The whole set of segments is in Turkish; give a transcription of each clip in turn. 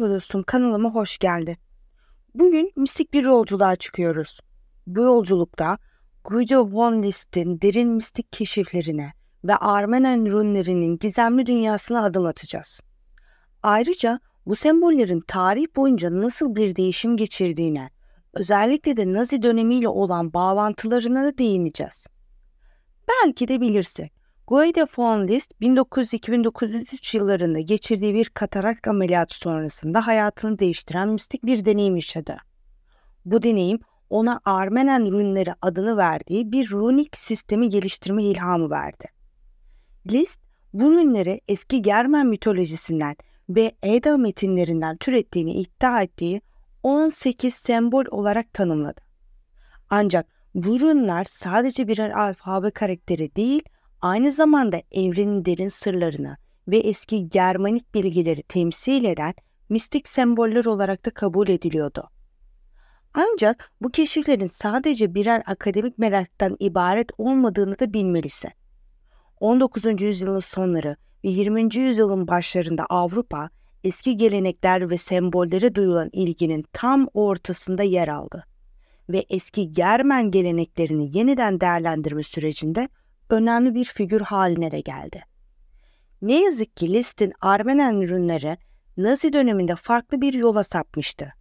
Wilson kanalıma hoş geldi. Bugün mistik bir yolculuğa çıkıyoruz. Bu yolculukta Guido von List'in derin mistik keşiflerine ve Armenen runlerinin gizemli dünyasına adım atacağız. Ayrıca bu sembollerin tarih boyunca nasıl bir değişim geçirdiğine, özellikle de Nazi dönemiyle olan bağlantılarına da değineceğiz. Belki de bilirsek. Guy von List 1902-1903 yıllarında geçirdiği bir katarak ameliyatı sonrasında hayatını değiştiren mistik bir deneyim yaşadı. Bu deneyim ona Armenen rünleri adını verdiği bir runik sistemi geliştirme ilhamı verdi. List bu rünleri eski Germen mitolojisinden ve Eda metinlerinden türettiğini iddia ettiği 18 sembol olarak tanımladı. Ancak bu rünler sadece birer alfabe karakteri değil, aynı zamanda evrenin derin sırlarını ve eski Germanik bilgileri temsil eden mistik semboller olarak da kabul ediliyordu. Ancak bu keşiflerin sadece birer akademik meraktan ibaret olmadığını da bilmelisin. 19. yüzyılın sonları ve 20. yüzyılın başlarında Avrupa, eski gelenekler ve sembollere duyulan ilginin tam ortasında yer aldı ve eski Germen geleneklerini yeniden değerlendirme sürecinde önemli bir figür haline de geldi. Ne yazık ki List'in Armenen ürünleri Nazi döneminde farklı bir yola sapmıştı.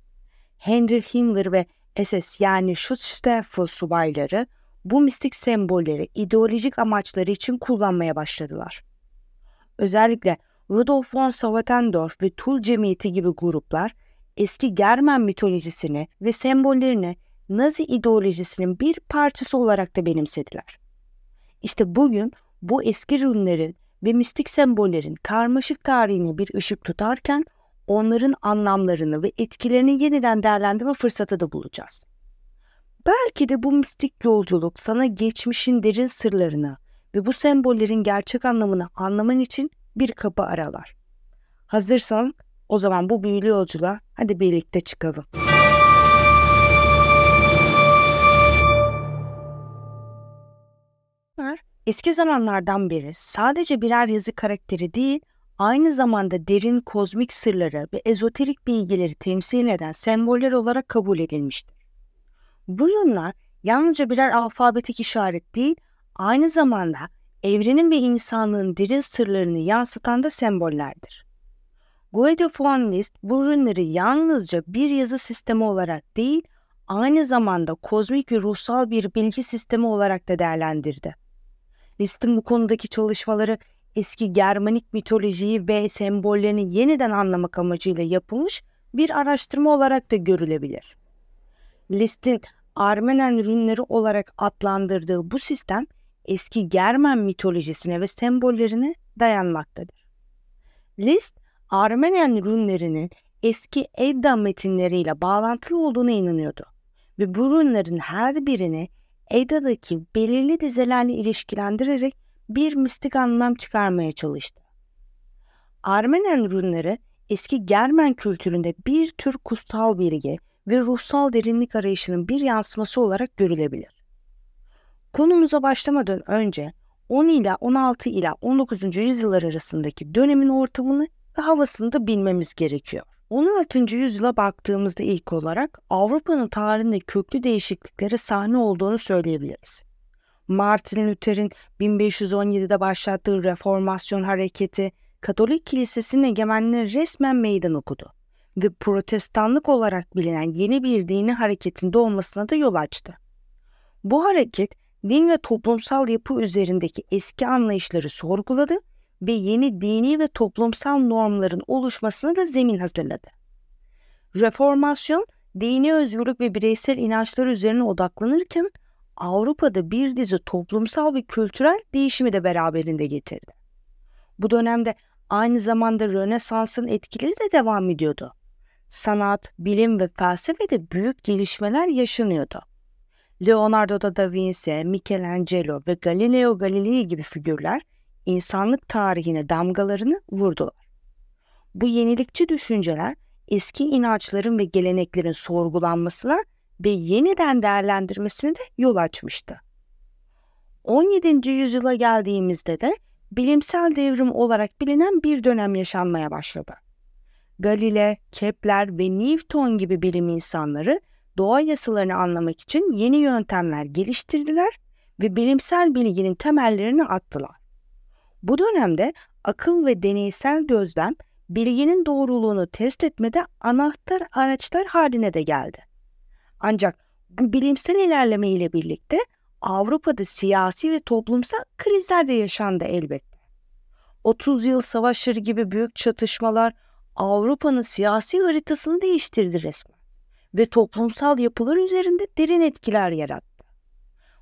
Henry Himmler ve SS yani Schutzstaffel subayları bu mistik sembolleri ideolojik amaçları için kullanmaya başladılar. Özellikle Rudolf von Sauerendorf ve Tul Cemiyeti gibi gruplar eski Germen mitolojisini ve sembollerini Nazi ideolojisinin bir parçası olarak da benimsediler. İşte bugün bu eski rünlerin ve mistik sembollerin karmaşık tarihine bir ışık tutarken onların anlamlarını ve etkilerini yeniden değerlendirme fırsatı da bulacağız. Belki de bu mistik yolculuk sana geçmişin derin sırlarını ve bu sembollerin gerçek anlamını anlaman için bir kapı aralar. Hazırsan o zaman bu büyülü yolculuğa hadi birlikte çıkalım. Eski zamanlardan beri sadece birer yazı karakteri değil, aynı zamanda derin kozmik sırları ve ezoterik bilgileri temsil eden semboller olarak kabul edilmiştir. Bu yunlar yalnızca birer alfabetik işaret değil, aynı zamanda evrenin ve insanlığın derin sırlarını yansıtan da sembollerdir. Guido von bu rünleri yalnızca bir yazı sistemi olarak değil, aynı zamanda kozmik ve ruhsal bir bilgi sistemi olarak da değerlendirdi. List'in bu konudaki çalışmaları eski Germanik mitolojiyi ve sembollerini yeniden anlamak amacıyla yapılmış bir araştırma olarak da görülebilir. List'in Armenen Rünleri olarak adlandırdığı bu sistem eski Germen mitolojisine ve sembollerine dayanmaktadır. List, Armenen rünlerinin eski Edda metinleriyle bağlantılı olduğuna inanıyordu ve bu rünlerin her birini Eyda'daki belirli dizelerle ilişkilendirerek bir mistik anlam çıkarmaya çalıştı. Armenen runları eski Germen kültüründe bir tür kutsal bilgi ve ruhsal derinlik arayışının bir yansıması olarak görülebilir. Konumuza başlamadan önce 10 ila 16 ila 19. yüzyıllar arasındaki dönemin ortamını ve havasını da bilmemiz gerekiyor. 16. yüzyıla baktığımızda ilk olarak Avrupa'nın tarihinde köklü değişikliklere sahne olduğunu söyleyebiliriz. Martin Luther'in 1517'de başlattığı reformasyon hareketi Katolik Kilisesi'nin egemenliğine resmen meydan okudu ve protestanlık olarak bilinen yeni bir dini hareketinde olmasına da yol açtı. Bu hareket din ve toplumsal yapı üzerindeki eski anlayışları sorguladı ve yeni dini ve toplumsal normların oluşmasına da zemin hazırladı. Reformasyon, dini özgürlük ve bireysel inançlar üzerine odaklanırken Avrupa'da bir dizi toplumsal ve kültürel değişimi de beraberinde getirdi. Bu dönemde aynı zamanda Rönesans'ın etkileri de devam ediyordu. Sanat, bilim ve felsefede büyük gelişmeler yaşanıyordu. Leonardo da Vinci, Michelangelo ve Galileo Galilei gibi figürler insanlık tarihine damgalarını vurdular. Bu yenilikçi düşünceler eski inançların ve geleneklerin sorgulanmasına ve yeniden değerlendirmesine de yol açmıştı. 17. yüzyıla geldiğimizde de bilimsel devrim olarak bilinen bir dönem yaşanmaya başladı. Galile, Kepler ve Newton gibi bilim insanları doğa yasalarını anlamak için yeni yöntemler geliştirdiler ve bilimsel bilginin temellerini attılar. Bu dönemde akıl ve deneysel gözlem bilginin doğruluğunu test etmede anahtar araçlar haline de geldi. Ancak bu bilimsel ilerleme ile birlikte Avrupa'da siyasi ve toplumsal krizler de yaşandı elbette. 30 yıl savaşır gibi büyük çatışmalar Avrupa'nın siyasi haritasını değiştirdi resmen ve toplumsal yapılar üzerinde derin etkiler yarattı.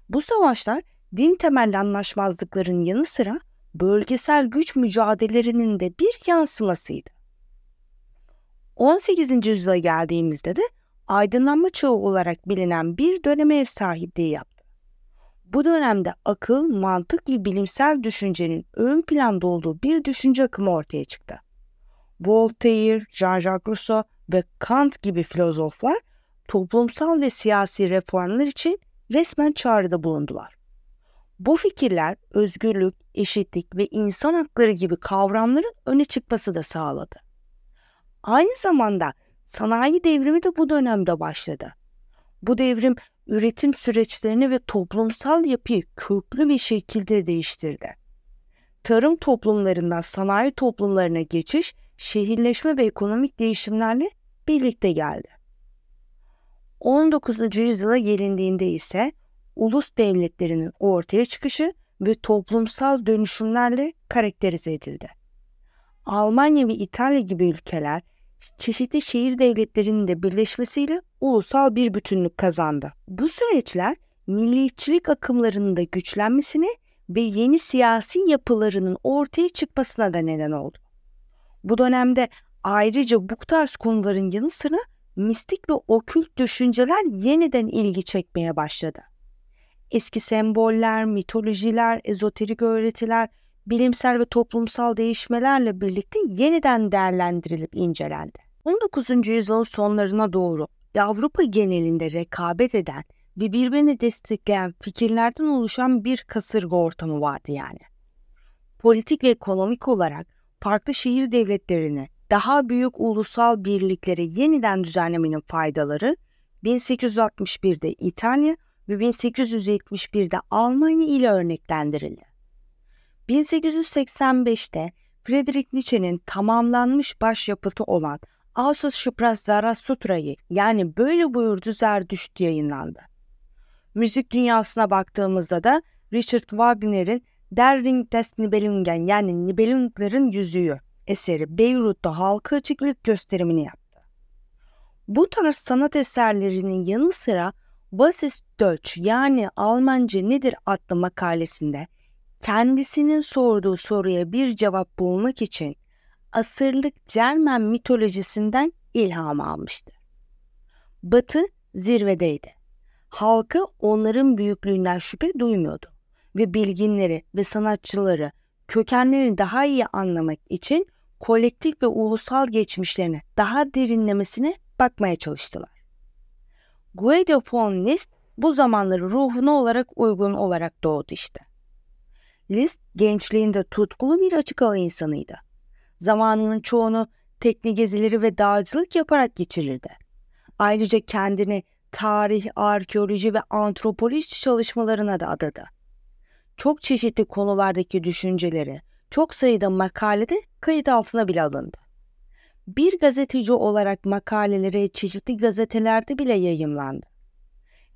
Bu savaşlar din temelli anlaşmazlıkların yanı sıra bölgesel güç mücadelelerinin de bir yansımasıydı. 18. yüzyıla geldiğimizde de aydınlanma çağı olarak bilinen bir döneme ev sahipliği yaptı. Bu dönemde akıl, mantık ve bilimsel düşüncenin ön planda olduğu bir düşünce akımı ortaya çıktı. Voltaire, Jean-Jacques Rousseau ve Kant gibi filozoflar toplumsal ve siyasi reformlar için resmen çağrıda bulundular. Bu fikirler özgürlük, eşitlik ve insan hakları gibi kavramların öne çıkması da sağladı. Aynı zamanda sanayi devrimi de bu dönemde başladı. Bu devrim üretim süreçlerini ve toplumsal yapıyı köklü bir şekilde değiştirdi. Tarım toplumlarından sanayi toplumlarına geçiş, şehirleşme ve ekonomik değişimlerle birlikte geldi. 19. yüzyıla gelindiğinde ise ulus devletlerinin ortaya çıkışı ve toplumsal dönüşümlerle karakterize edildi. Almanya ve İtalya gibi ülkeler çeşitli şehir devletlerinin de birleşmesiyle ulusal bir bütünlük kazandı. Bu süreçler milliyetçilik akımlarının da güçlenmesine ve yeni siyasi yapılarının ortaya çıkmasına da neden oldu. Bu dönemde ayrıca bu tarz konuların yanı sıra mistik ve okült düşünceler yeniden ilgi çekmeye başladı eski semboller, mitolojiler, ezoterik öğretiler, bilimsel ve toplumsal değişmelerle birlikte yeniden değerlendirilip incelendi. 19. yüzyılın sonlarına doğru Avrupa genelinde rekabet eden ve birbirini destekleyen fikirlerden oluşan bir kasırga ortamı vardı yani. Politik ve ekonomik olarak farklı şehir devletlerini daha büyük ulusal birliklere yeniden düzenlemenin faydaları 1861'de İtalya, 1871'de Almanya ile örneklendirildi. 1885'te Friedrich Nietzsche'nin tamamlanmış başyapıtı olan Ausus Şıpras Zarasutra'yı yani böyle buyurdu Zerdüşt yayınlandı. Müzik dünyasına baktığımızda da Richard Wagner'in Der Ring des Nibelungen yani Nibelungların Yüzüğü eseri Beyrut'ta halka açıklık gösterimini yaptı. Bu tarz sanat eserlerinin yanı sıra Basis Deutsch yani Almanca nedir adlı makalesinde kendisinin sorduğu soruya bir cevap bulmak için asırlık Cermen mitolojisinden ilham almıştı. Batı zirvedeydi. Halkı onların büyüklüğünden şüphe duymuyordu ve bilginleri ve sanatçıları kökenlerini daha iyi anlamak için kolektif ve ulusal geçmişlerine daha derinlemesine bakmaya çalıştılar. Guido von Liszt bu zamanları ruhuna olarak uygun olarak doğdu işte. List gençliğinde tutkulu bir açık hava insanıydı. Zamanının çoğunu tekne gezileri ve dağcılık yaparak geçirirdi. Ayrıca kendini tarih, arkeoloji ve antropoloji çalışmalarına da adadı. Çok çeşitli konulardaki düşünceleri çok sayıda makalede kayıt altına bile alındı. Bir gazeteci olarak makaleleri çeşitli gazetelerde bile yayımlandı.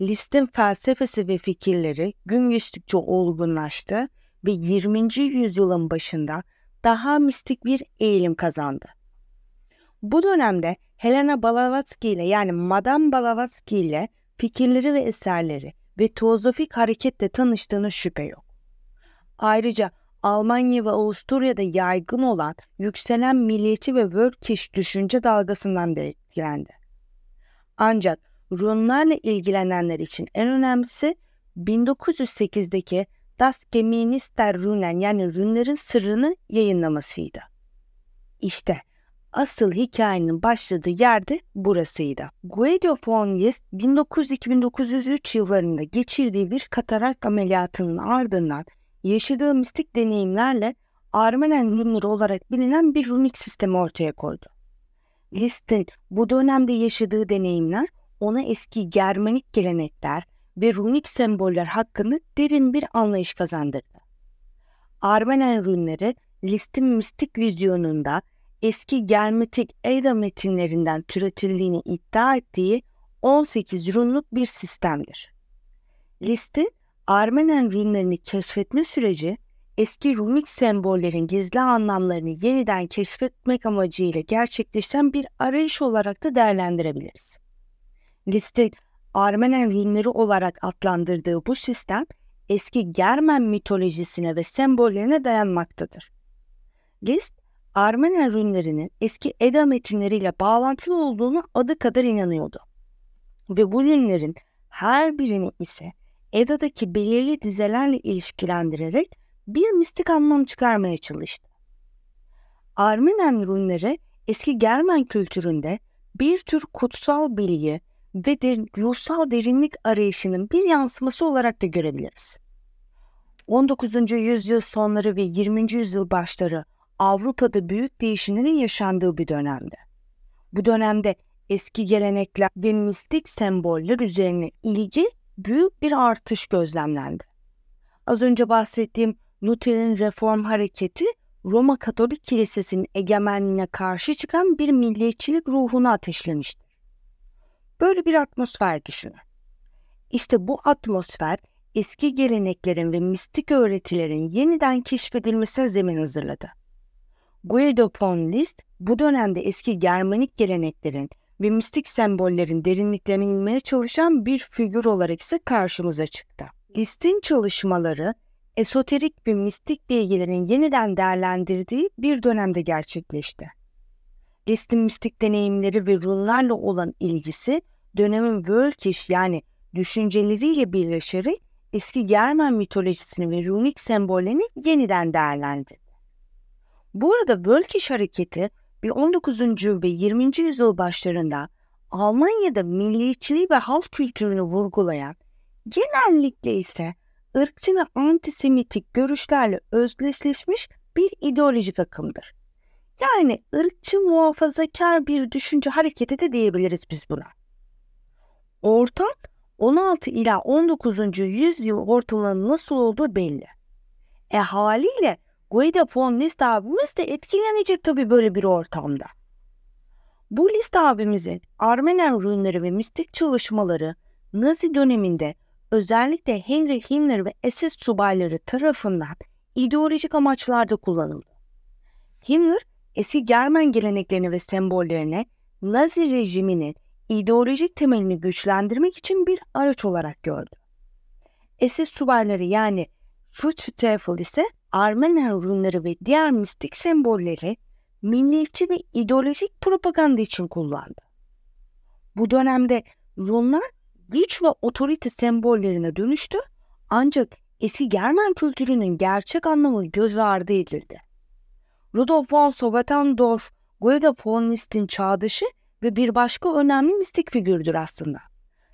List'in felsefesi ve fikirleri gün geçtikçe olgunlaştı ve 20. yüzyılın başında daha mistik bir eğilim kazandı. Bu dönemde Helena Blavatsky ile yani Madame Blavatsky ile fikirleri ve eserleri ve teozofik hareketle tanıştığına şüphe yok. Ayrıca Almanya ve Avusturya'da yaygın olan yükselen milliyetçi ve workish düşünce dalgasından da etkilendi. Ancak Runlarla ilgilenenler için en önemlisi 1908'deki Das Geminister Runen yani Runların sırrını yayınlamasıydı. İşte asıl hikayenin başladığı yerde burasıydı. Guido von List 1902-1903 yıllarında geçirdiği bir katarak ameliyatının ardından yaşadığı mistik deneyimlerle Armenen Hunları olarak bilinen bir runik sistemi ortaya koydu. List'in bu dönemde yaşadığı deneyimler ona eski Germanik gelenekler ve runik semboller hakkında derin bir anlayış kazandırdı. Armenen rünleri listin mistik vizyonunda eski Germetik Eda metinlerinden türetildiğini iddia ettiği 18 rünlük bir sistemdir. Listi, Armenen rünlerini keşfetme süreci, eski runik sembollerin gizli anlamlarını yeniden keşfetmek amacıyla gerçekleşen bir arayış olarak da değerlendirebiliriz. Liste Armenen Rumları olarak adlandırdığı bu sistem eski Germen mitolojisine ve sembollerine dayanmaktadır. List, Armenen Rumlarının eski Eda metinleriyle bağlantılı olduğunu adı kadar inanıyordu. Ve bu Rumların her birini ise Eda'daki belirli dizelerle ilişkilendirerek bir mistik anlam çıkarmaya çalıştı. Armenen Rumları eski Germen kültüründe bir tür kutsal bilgi, ve de ruhsal derinlik arayışının bir yansıması olarak da görebiliriz. 19. yüzyıl sonları ve 20. yüzyıl başları Avrupa'da büyük değişimlerin yaşandığı bir dönemde. Bu dönemde eski gelenekler ve mistik semboller üzerine ilgi büyük bir artış gözlemlendi. Az önce bahsettiğim Luther'in reform hareketi Roma Katolik Kilisesi'nin egemenliğine karşı çıkan bir milliyetçilik ruhunu ateşlemişti. Böyle bir atmosfer düşünün. İşte bu atmosfer eski geleneklerin ve mistik öğretilerin yeniden keşfedilmesine zemin hazırladı. Guido von Liszt bu dönemde eski Germanik geleneklerin ve mistik sembollerin derinliklerine inmeye çalışan bir figür olarak ise karşımıza çıktı. List'in çalışmaları esoterik ve mistik bilgilerin yeniden değerlendirdiği bir dönemde gerçekleşti. Priest'in mistik deneyimleri ve runlarla olan ilgisi dönemin Völkiş yani düşünceleriyle birleşerek eski Germen mitolojisini ve runik sembollerini yeniden değerlendirdi. Bu arada Völkiş hareketi bir 19. ve 20. yüzyıl başlarında Almanya'da milliyetçiliği ve halk kültürünü vurgulayan, genellikle ise ırkçı ve antisemitik görüşlerle özdeşleşmiş bir ideolojik akımdır. Yani ırkçı muhafazakar bir düşünce hareketi de diyebiliriz biz buna. Ortam 16 ila 19. yüzyıl ortalamanın nasıl olduğu belli. E haliyle Guido von List abimiz de etkilenecek tabii böyle bir ortamda. Bu List abimizin Armenen rünleri ve mistik çalışmaları Nazi döneminde özellikle Henry Himmler ve SS subayları tarafından ideolojik amaçlarda kullanıldı. Himmler eski Germen geleneklerini ve sembollerine Nazi rejiminin ideolojik temelini güçlendirmek için bir araç olarak gördü. SS subayları yani Schutzstaffel ise Armenen runları ve diğer mistik sembolleri milliyetçi ve ideolojik propaganda için kullandı. Bu dönemde Rumlar güç ve otorite sembollerine dönüştü ancak eski Germen kültürünün gerçek anlamı göz ardı edildi. Rudolf von Sobettendorf, Goethe von List'in çağdaşı ve bir başka önemli mistik figürdür aslında.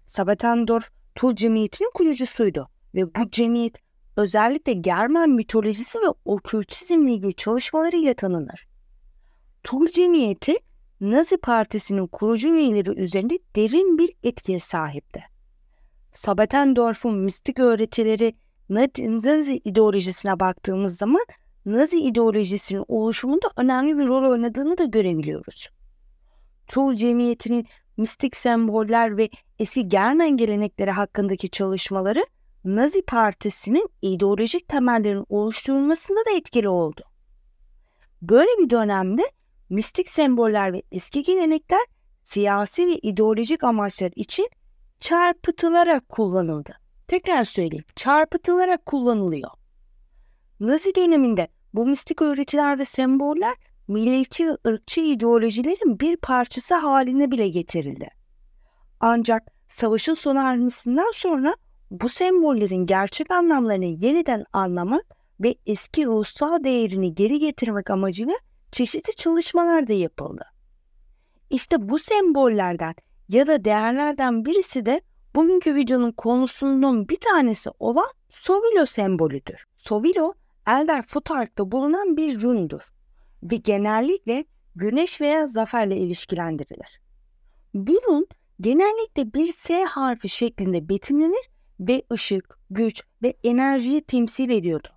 Sobettendorf, Tul Cemiyeti'nin kurucusuydu ve bu cemiyet özellikle Germen mitolojisi ve okültizmle ilgili çalışmaları ile tanınır. Tul Cemiyeti, Nazi Partisi'nin kurucu üyeleri üzerinde derin bir etkiye sahipti. Sabatendorf'un mistik öğretileri Nazi ideolojisine baktığımız zaman Nazi ideolojisinin oluşumunda önemli bir rol oynadığını da görebiliyoruz. Tuğ cemiyetinin mistik semboller ve eski Germen gelenekleri hakkındaki çalışmaları Nazi Partisi'nin ideolojik temellerin oluşturulmasında da etkili oldu. Böyle bir dönemde mistik semboller ve eski gelenekler siyasi ve ideolojik amaçlar için çarpıtılarak kullanıldı. Tekrar söyleyeyim, çarpıtılarak kullanılıyor. Nazi döneminde bu mistik öğretiler ve semboller milliyetçi ve ırkçı ideolojilerin bir parçası haline bile getirildi. Ancak savaşın sona ermesinden sonra bu sembollerin gerçek anlamlarını yeniden anlamak ve eski ruhsal değerini geri getirmek amacıyla çeşitli çalışmalar da yapıldı. İşte bu sembollerden ya da değerlerden birisi de bugünkü videonun konusunun bir tanesi olan Sovilo sembolüdür. Sovilo Elder Futark'ta bulunan bir rundur. ve genellikle güneş veya zaferle ilişkilendirilir. Bu rün genellikle bir S harfi şeklinde betimlenir ve ışık, güç ve enerjiyi temsil ediyordu.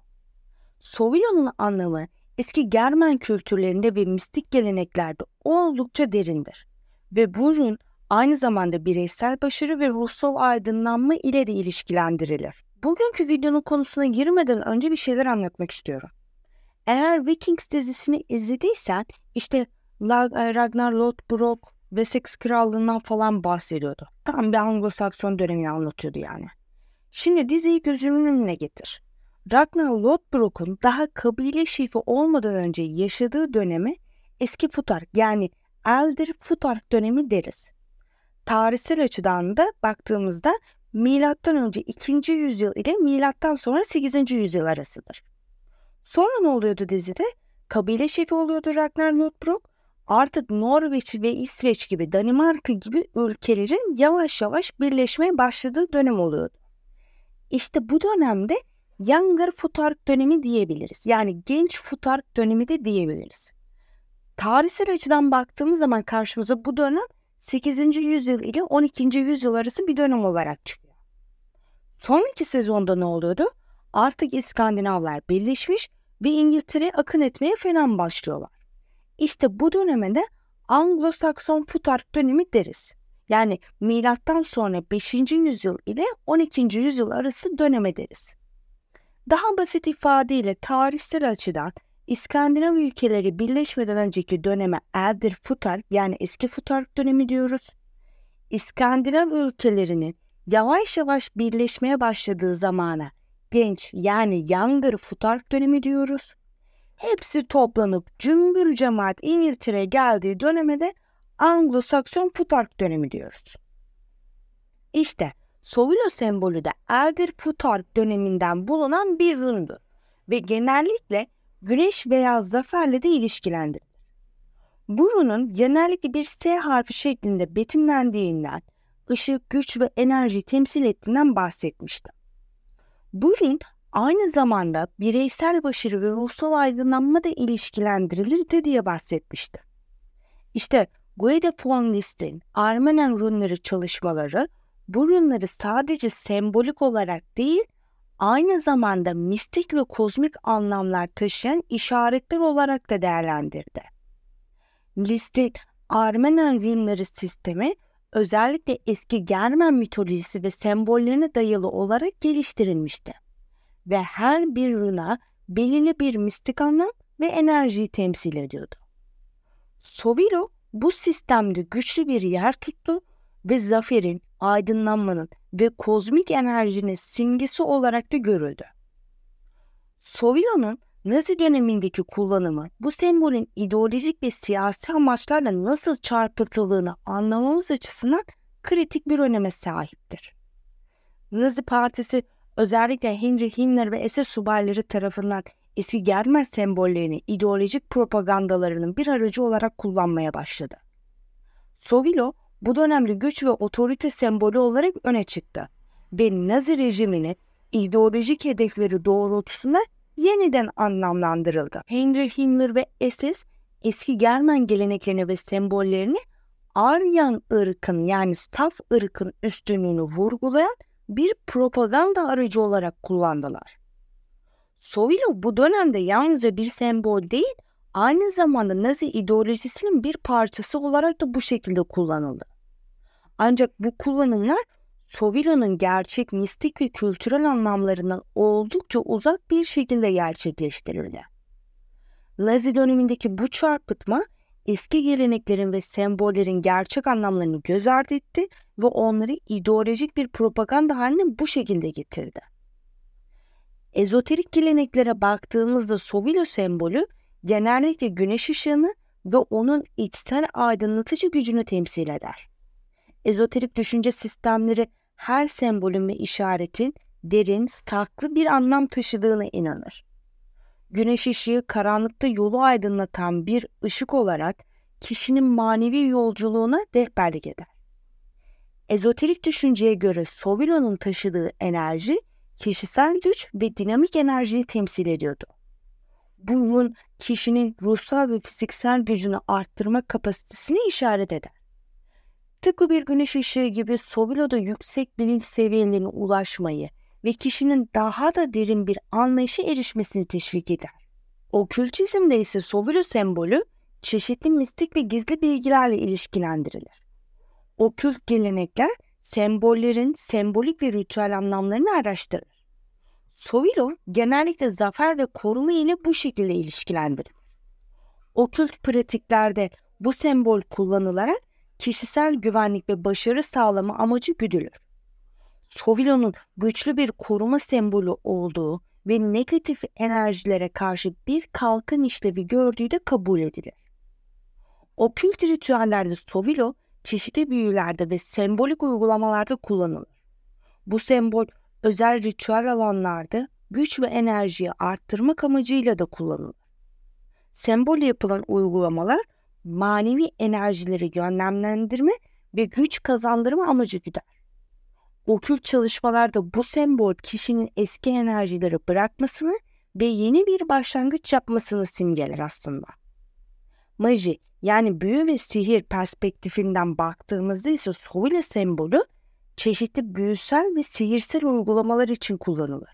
Sovilon'un anlamı eski Germen kültürlerinde ve mistik geleneklerde oldukça derindir ve bu rün aynı zamanda bireysel başarı ve ruhsal aydınlanma ile de ilişkilendirilir. Bugünkü videonun konusuna girmeden önce bir şeyler anlatmak istiyorum. Eğer Vikings dizisini izlediysen işte e, Ragnar Lothbrok ve Seks Krallığından falan bahsediyordu. Tam bir Anglo-Sakson dönemi anlatıyordu yani. Şimdi diziyi gözümün önüne getir. Ragnar Lothbrok'un daha kabile şefi olmadan önce yaşadığı dönemi eski Futark yani Elder Futark dönemi deriz. Tarihsel açıdan da baktığımızda milattan önce 2. yüzyıl ile milattan sonra 8. yüzyıl arasıdır. Sonra ne oluyordu dizide? Kabile şefi oluyordu Ragnar Lodbrok. Artık Norveç ve İsveç gibi Danimarka gibi ülkelerin yavaş yavaş birleşmeye başladığı dönem oluyordu. İşte bu dönemde Younger Futark dönemi diyebiliriz. Yani genç Futark dönemi de diyebiliriz. Tarihsel açıdan baktığımız zaman karşımıza bu dönem 8. yüzyıl ile 12. yüzyıl arası bir dönem olarak çıkıyor. Sonraki sezonda ne oluyordu? Artık İskandinavlar birleşmiş ve İngiltere'ye akın etmeye falan başlıyorlar. İşte bu döneme de Anglo-Sakson Futark dönemi deriz. Yani milattan sonra 5. yüzyıl ile 12. yüzyıl arası döneme deriz. Daha basit ifadeyle tarihsel açıdan İskandinav ülkeleri birleşmeden önceki döneme Eldir Futark yani eski Futark dönemi diyoruz. İskandinav ülkelerinin yavaş yavaş birleşmeye başladığı zamana genç yani Younger Futark dönemi diyoruz. Hepsi toplanıp cümbür cemaat İngiltere'ye geldiği döneme de Anglo-Sakson Futark dönemi diyoruz. İşte Sovilo sembolü de Elder Futark döneminden bulunan bir rundur ve genellikle güneş veya zaferle de ilişkilendirilir. Burunun genellikle bir S harfi şeklinde betimlendiğinden, ışık, güç ve enerji temsil ettiğinden bahsetmiştim. Burun aynı zamanda bireysel başarı ve ruhsal aydınlanma da ilişkilendirilir de diye bahsetmiştim. İşte Guede von Armenen runları çalışmaları burunları sadece sembolik olarak değil, aynı zamanda mistik ve kozmik anlamlar taşıyan işaretler olarak da değerlendirdi. Mistik Armenen Runları sistemi özellikle eski Germen mitolojisi ve sembollerine dayalı olarak geliştirilmişti. Ve her bir runa belirli bir mistik anlam ve enerjiyi temsil ediyordu. Soviro bu sistemde güçlü bir yer tuttu ve zaferin aydınlanmanın ve kozmik enerjinin simgesi olarak da görüldü. Sovilo'nun Nazi dönemindeki kullanımı bu sembolün ideolojik ve siyasi amaçlarla nasıl çarpıtıldığını anlamamız açısından kritik bir öneme sahiptir. Nazi Partisi özellikle Heinrich Himmler ve SS subayları tarafından eski germen sembollerini ideolojik propagandalarının bir aracı olarak kullanmaya başladı. Sovilo, bu dönemde güç ve otorite sembolü olarak öne çıktı ve Nazi rejimini ideolojik hedefleri doğrultusunda yeniden anlamlandırıldı. Heinrich Himmler ve SS eski Germen geleneklerini ve sembollerini Aryan ırkın yani Staff ırkın üstünlüğünü vurgulayan bir propaganda aracı olarak kullandılar. Sovilo bu dönemde yalnızca bir sembol değil, aynı zamanda Nazi ideolojisinin bir parçası olarak da bu şekilde kullanıldı. Ancak bu kullanımlar Sovilo'nun gerçek mistik ve kültürel anlamlarından oldukça uzak bir şekilde gerçekleştirildi. Nazi dönemindeki bu çarpıtma eski geleneklerin ve sembollerin gerçek anlamlarını göz ardı etti ve onları ideolojik bir propaganda haline bu şekilde getirdi. Ezoterik geleneklere baktığımızda Sovilo sembolü genellikle güneş ışığını ve onun içten aydınlatıcı gücünü temsil eder. Ezoterik düşünce sistemleri her sembolün ve işaretin derin, saklı bir anlam taşıdığına inanır. Güneş ışığı karanlıkta yolu aydınlatan bir ışık olarak kişinin manevi yolculuğuna rehberlik eder. Ezoterik düşünceye göre Sovilo'nun taşıdığı enerji kişisel güç ve dinamik enerjiyi temsil ediyordu bunun kişinin ruhsal ve fiziksel gücünü arttırma kapasitesini işaret eder. Tıpkı bir güneş ışığı gibi Sobilo'da yüksek bilinç seviyelerine ulaşmayı ve kişinin daha da derin bir anlayışa erişmesini teşvik eder. Okültizmde ise Sovilo sembolü çeşitli mistik ve gizli bilgilerle ilişkilendirilir. Okült gelenekler sembollerin sembolik ve ritüel anlamlarını araştırır. Sovereign genellikle zafer ve koruma ile bu şekilde ilişkilendirilir. Okült pratiklerde bu sembol kullanılarak kişisel güvenlik ve başarı sağlama amacı güdülür. Sovilon'un güçlü bir koruma sembolü olduğu ve negatif enerjilere karşı bir kalkın işlevi gördüğü de kabul edilir. Okült ritüellerde Sovilo çeşitli büyülerde ve sembolik uygulamalarda kullanılır. Bu sembol özel ritüel alanlarda güç ve enerjiyi arttırmak amacıyla da kullanılır. Sembol yapılan uygulamalar manevi enerjileri yönlendirme ve güç kazandırma amacı güder. Okült çalışmalarda bu sembol kişinin eski enerjileri bırakmasını ve yeni bir başlangıç yapmasını simgeler aslında. Maji yani büyü ve sihir perspektifinden baktığımızda ise su sembolü çeşitli büyüsel ve sihirsel uygulamalar için kullanılır.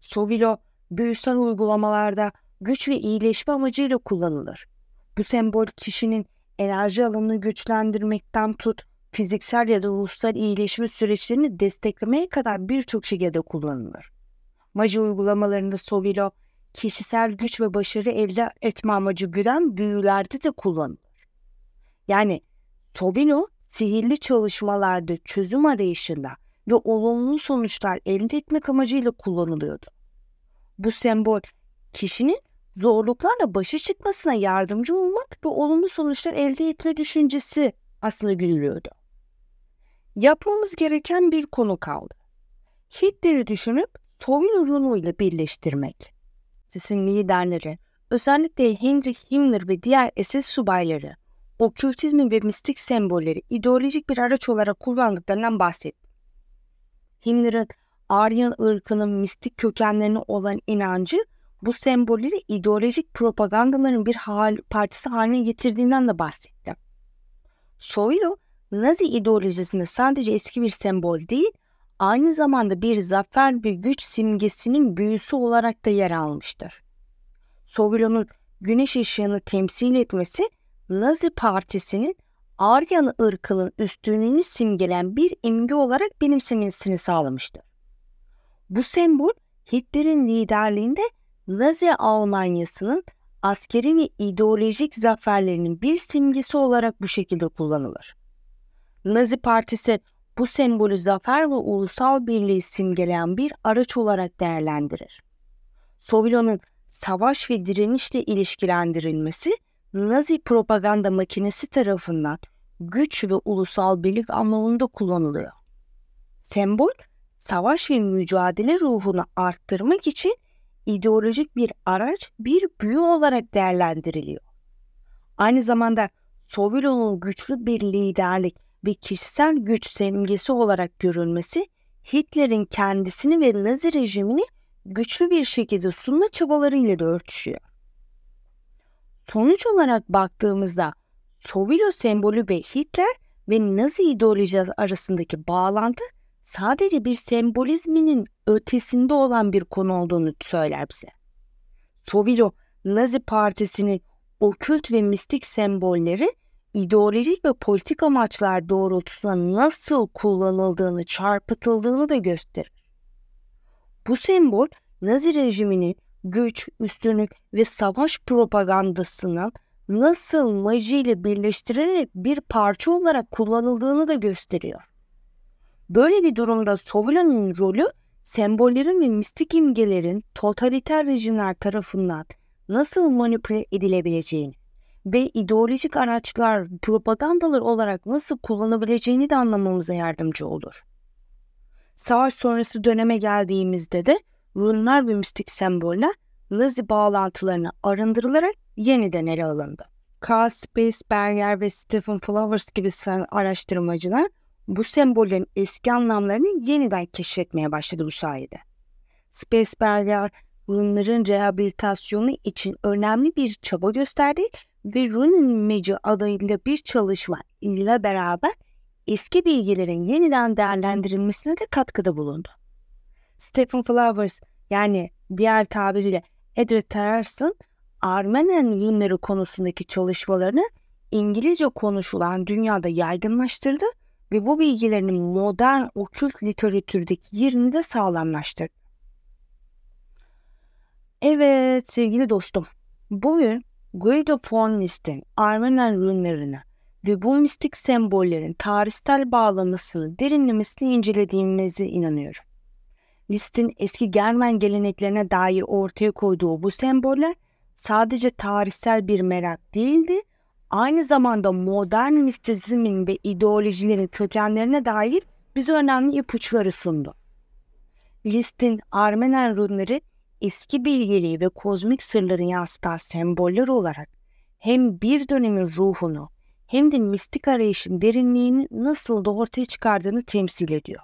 Sovilo büyüsel uygulamalarda güç ve iyileşme amacıyla kullanılır. Bu sembol kişinin enerji alanını güçlendirmekten tut, fiziksel ya da ruhsal iyileşme süreçlerini desteklemeye kadar birçok şekilde kullanılır. Maji uygulamalarında Sovilo, kişisel güç ve başarı elde etme amacı güden büyülerde de kullanılır. Yani Sovilo sihirli çalışmalarda çözüm arayışında ve olumlu sonuçlar elde etmek amacıyla kullanılıyordu. Bu sembol kişinin zorluklarla başa çıkmasına yardımcı olmak ve olumlu sonuçlar elde etme düşüncesi aslında gülüyordu. Yapmamız gereken bir konu kaldı. Hitler'i düşünüp Sovyet Rumu ile birleştirmek. Sizin liderleri, özellikle Heinrich Himmler ve diğer SS subayları okültizmin ve mistik sembolleri ideolojik bir araç olarak kullandıklarından bahsetti. Himler'ın Aryan ırkının mistik kökenlerine olan inancı bu sembolleri ideolojik propagandaların bir hal, partisi haline getirdiğinden de bahsetti. Soilo, Nazi ideolojisinde sadece eski bir sembol değil, aynı zamanda bir zafer ve güç simgesinin büyüsü olarak da yer almıştır. Sovilo'nun güneş ışığını temsil etmesi Nazi Partisi'nin Aryan ırkının üstünlüğünü simgelen bir imge olarak benimsemesini sağlamıştır. Bu sembol Hitler'in liderliğinde Nazi Almanyası'nın askeri ve ideolojik zaferlerinin bir simgesi olarak bu şekilde kullanılır. Nazi Partisi bu sembolü zafer ve ulusal birliği simgeleyen bir araç olarak değerlendirir. Sovyonun savaş ve direnişle ilişkilendirilmesi Nazi propaganda makinesi tarafından güç ve ulusal birlik anlamında kullanılıyor. Sembol, savaş ve mücadele ruhunu arttırmak için ideolojik bir araç, bir büyü olarak değerlendiriliyor. Aynı zamanda Sovyolon'un güçlü bir liderlik ve kişisel güç simgesi olarak görülmesi, Hitler'in kendisini ve Nazi rejimini güçlü bir şekilde sunma çabalarıyla da örtüşüyor. Sonuç olarak baktığımızda Sovilo sembolü ve Hitler ve Nazi ideoloji arasındaki bağlantı sadece bir sembolizminin ötesinde olan bir konu olduğunu söyler bize. Sovilo, Nazi Partisi'nin okült ve mistik sembolleri ideolojik ve politik amaçlar doğrultusunda nasıl kullanıldığını, çarpıtıldığını da gösterir. Bu sembol Nazi rejiminin güç, üstünlük ve savaş propagandasının nasıl majiyle birleştirilerek bir parça olarak kullanıldığını da gösteriyor. Böyle bir durumda Sovya'nın rolü sembollerin ve mistik imgelerin totaliter rejimler tarafından nasıl manipüle edilebileceğini ve ideolojik araçlar, propagandalar olarak nasıl kullanabileceğini de anlamamıza yardımcı olur. Savaş sonrası döneme geldiğimizde de runlar ve mistik semboller Nazi bağlantılarını arındırılarak yeniden ele alındı. Karl Spaceberger ve Stephen Flowers gibi araştırmacılar bu sembollerin eski anlamlarını yeniden keşfetmeye başladı bu sayede. Spaceberger runların rehabilitasyonu için önemli bir çaba gösterdi ve Run Image adıyla bir çalışma ile beraber eski bilgilerin yeniden değerlendirilmesine de katkıda bulundu. Stephen Flowers yani diğer tabiriyle Edward Terrars'ın Armenen Rumları konusundaki çalışmalarını İngilizce konuşulan dünyada yaygınlaştırdı ve bu bilgilerinin modern okült literatürdeki yerini de sağlamlaştırdı. Evet sevgili dostum, bugün Guido von List'in Armenen Rumlarını ve bu mistik sembollerin tarihsel bağlamasını derinlemesine incelediğimize inanıyorum listin eski Germen geleneklerine dair ortaya koyduğu bu semboller sadece tarihsel bir merak değildi, aynı zamanda modern mistizmin ve ideolojilerin kökenlerine dair bize önemli ipuçları sundu. Listin Armenen runları eski bilgeliği ve kozmik sırları yansıtan semboller olarak hem bir dönemin ruhunu hem de mistik arayışın derinliğini nasıl da ortaya çıkardığını temsil ediyor.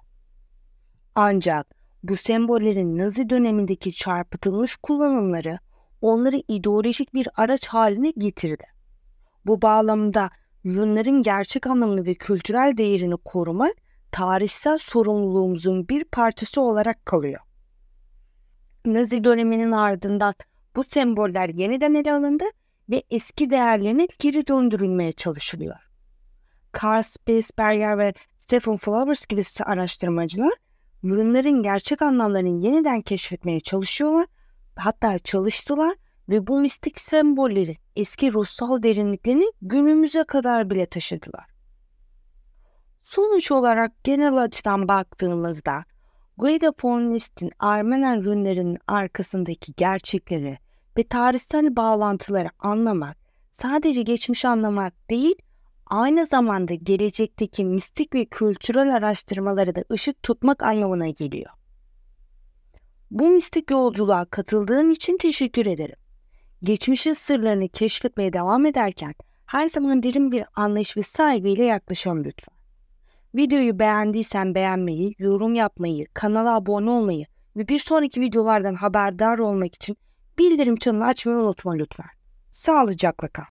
Ancak bu sembollerin Nazi dönemindeki çarpıtılmış kullanımları onları ideolojik bir araç haline getirdi. Bu bağlamda yunların gerçek anlamını ve kültürel değerini korumak tarihsel sorumluluğumuzun bir parçası olarak kalıyor. Nazi döneminin ardından bu semboller yeniden ele alındı ve eski değerlerine geri döndürülmeye çalışılıyor. Karl Spitsberger ve Stephen Flowers gibi araştırmacılar ürünlerin gerçek anlamlarını yeniden keşfetmeye çalışıyorlar. Hatta çalıştılar ve bu mistik sembolleri eski ruhsal derinliklerini günümüze kadar bile taşıdılar. Sonuç olarak genel açıdan baktığımızda Guido von List'in Armenen rünlerinin arkasındaki gerçekleri ve tarihsel bağlantıları anlamak sadece geçmiş anlamak değil, aynı zamanda gelecekteki mistik ve kültürel araştırmalara da ışık tutmak anlamına geliyor. Bu mistik yolculuğa katıldığın için teşekkür ederim. Geçmişin sırlarını keşfetmeye devam ederken her zaman derin bir anlayış ve saygıyla yaklaşalım lütfen. Videoyu beğendiysen beğenmeyi, yorum yapmayı, kanala abone olmayı ve bir sonraki videolardan haberdar olmak için bildirim çanını açmayı unutma lütfen. Sağlıcakla kal.